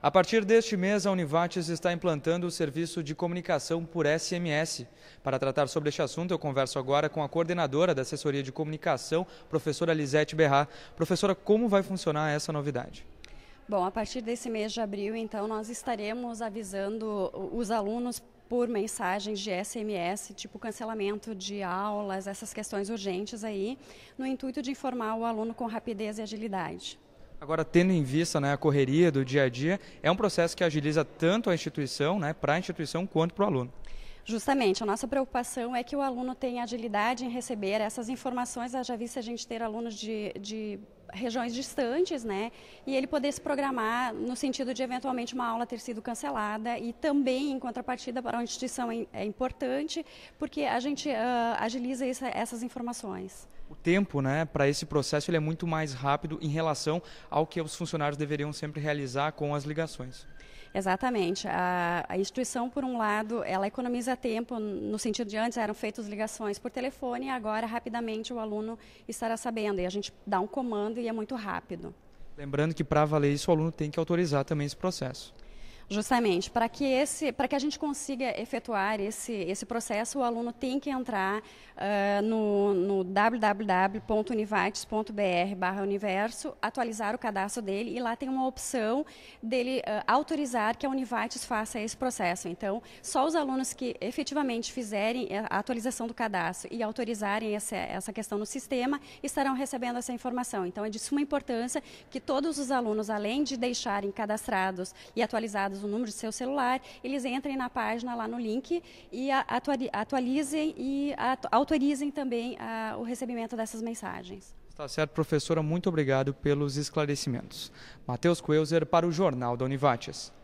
A partir deste mês, a Univates está implantando o serviço de comunicação por SMS. Para tratar sobre este assunto, eu converso agora com a coordenadora da assessoria de comunicação, professora Lisete Berrar. Professora, como vai funcionar essa novidade? Bom, a partir desse mês de abril, então, nós estaremos avisando os alunos por mensagens de SMS, tipo cancelamento de aulas, essas questões urgentes aí, no intuito de informar o aluno com rapidez e agilidade. Agora, tendo em vista né, a correria do dia a dia, é um processo que agiliza tanto a instituição, né, para a instituição, quanto para o aluno. Justamente, a nossa preocupação é que o aluno tenha agilidade em receber essas informações. Ah, já vi se a gente ter alunos de, de regiões distantes, né? E ele poder se programar no sentido de eventualmente uma aula ter sido cancelada e também em contrapartida para uma instituição é importante, porque a gente uh, agiliza essa, essas informações. O tempo, né, para esse processo ele é muito mais rápido em relação ao que os funcionários deveriam sempre realizar com as ligações. Exatamente. A, a, instituição, por um lado, ela economiza tempo, no sentido de antes eram feitas ligações por telefone, agora rapidamente o aluno estará sabendo. E a gente dá um comando e é muito rápido. Lembrando que para valer isso, o aluno tem que autorizar também esse processo. Justamente, para que esse, para que a gente consiga efetuar esse, esse processo, o aluno tem que entrar uh, no, no www.univates.br/universo, atualizar o cadastro dele e lá tem uma opção dele uh, autorizar que a Univates faça esse processo. Então, só os alunos que efetivamente fizerem a atualização do cadastro e autorizarem essa, essa questão no sistema estarão recebendo essa informação. Então, é de suma importância que todos os alunos, além de deixarem cadastrados e atualizados dados, o número do seu celular, eles entrem na página lá no link e atualizem e autorizem também a, o recebimento dessas mensagens. Tá certo, professora, muito obrigado pelos esclarecimentos. Matheus Coelzer para o Jornal da Univates.